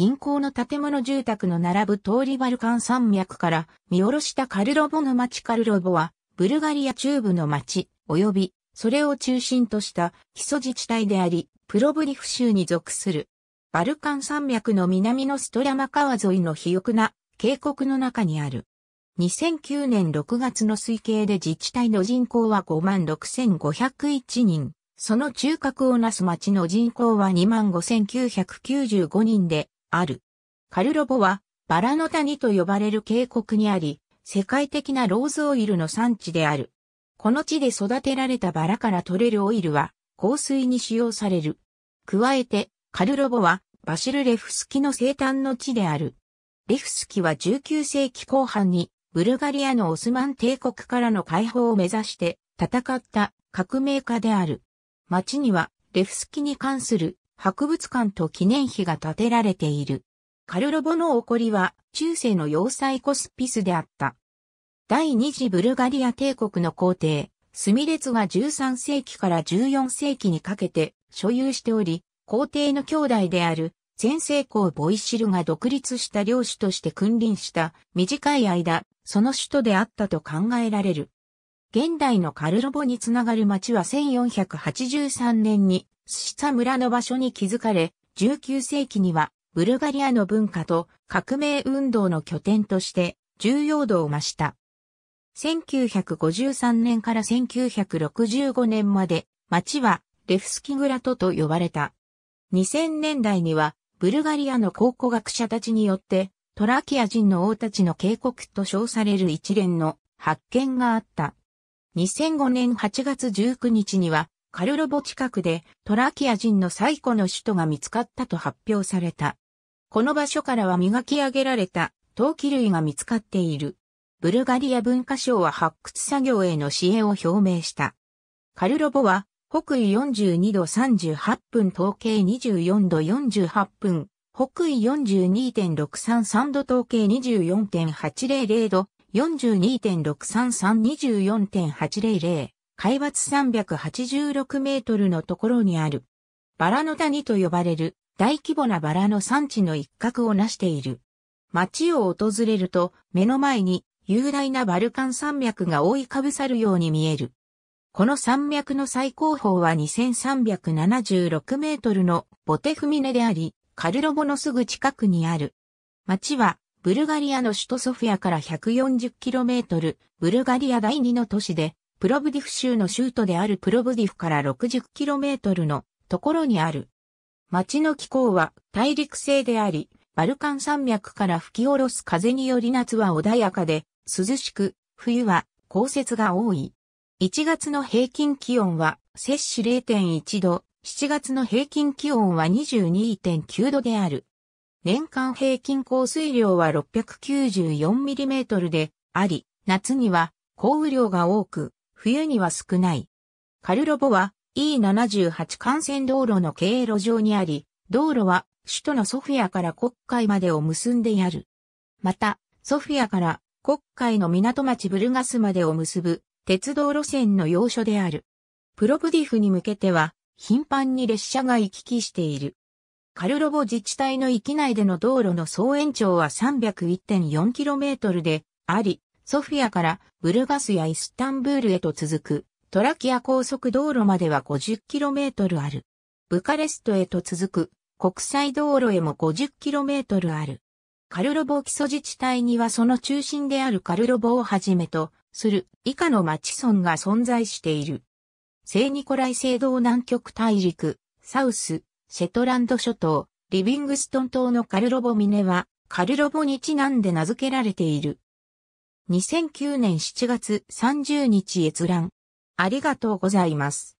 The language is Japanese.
銀行の建物住宅の並ぶ通りバルカン山脈から見下ろしたカルロボの町カルロボは、ブルガリア中部の町、及び、それを中心とした基礎自治体であり、プロブリフ州に属する。バルカン山脈の南のストラマ川沿いの肥沃な渓谷の中にある。2009年6月の推計で自治体の人口は56,501人。その中核をなす町の人口は25,995人で、ある。カルロボは、バラの谷と呼ばれる渓谷にあり、世界的なローズオイルの産地である。この地で育てられたバラから取れるオイルは、香水に使用される。加えて、カルロボは、バシル・レフスキの生誕の地である。レフスキは19世紀後半に、ブルガリアのオスマン帝国からの解放を目指して、戦った革命家である。町には、レフスキに関する博物館と記念碑が建てられている。カルロボの起こりは中世の要塞コスピスであった。第二次ブルガリア帝国の皇帝、スミレツが13世紀から14世紀にかけて所有しており、皇帝の兄弟である前世公ボイシルが独立した領主として君臨した短い間、その首都であったと考えられる。現代のカルロボにつながる町は1483年にスシツァ村の場所に築かれ、19世紀にはブルガリアの文化と革命運動の拠点として重要度を増した。1953年から1965年まで町はレフスキグラトと呼ばれた。2000年代にはブルガリアの考古学者たちによってトラキア人の王たちの警告と称される一連の発見があった。2005年8月19日にはカルロボ近くでトラキア人の最古の首都が見つかったと発表された。この場所からは磨き上げられた陶器類が見つかっている。ブルガリア文化省は発掘作業への支援を表明した。カルロボは北緯42度38分統計24度48分、北緯42.633度統計24.800度、42.63324.800海抜386メートルのところにある、バラの谷と呼ばれる大規模なバラの産地の一角を成している。街を訪れると目の前に雄大なバルカン山脈が覆いかぶさるように見える。この山脈の最高峰は2376メートルのボテフミネであり、カルロボのすぐ近くにある。町はブルガリアの首都ソフィアから1 4 0トル、ブルガリア第二の都市で、プロブディフ州の州都であるプロブディフから 60km のところにある。町の気候は大陸性であり、バルカン山脈から吹き下ろす風により夏は穏やかで、涼しく、冬は降雪が多い。1月の平均気温は摂氏0.1度、7月の平均気温は22.9度である。年間平均降水量は 694mm であり、夏には降雨量が多く、冬には少ない。カルロボは E78 幹線道路の経路上にあり、道路は首都のソフィアから国会までを結んでやる。また、ソフィアから国会の港町ブルガスまでを結ぶ鉄道路線の要所である。プロブディフに向けては頻繁に列車が行き来している。カルロボ自治体の域内での道路の総延長は 301.4km であり、ソフィアからブルガスやイスタンブールへと続くトラキア高速道路までは 50km ある。ブカレストへと続く国際道路へも 50km ある。カルロボ基礎自治体にはその中心であるカルロボをはじめとする以下の町村が存在している。聖ニコライ聖堂南極大陸、サウス、シェトランド諸島、リビングストン島のカルロボ峰はカルロボにちなんで名付けられている。2009年7月30日閲覧。ありがとうございます。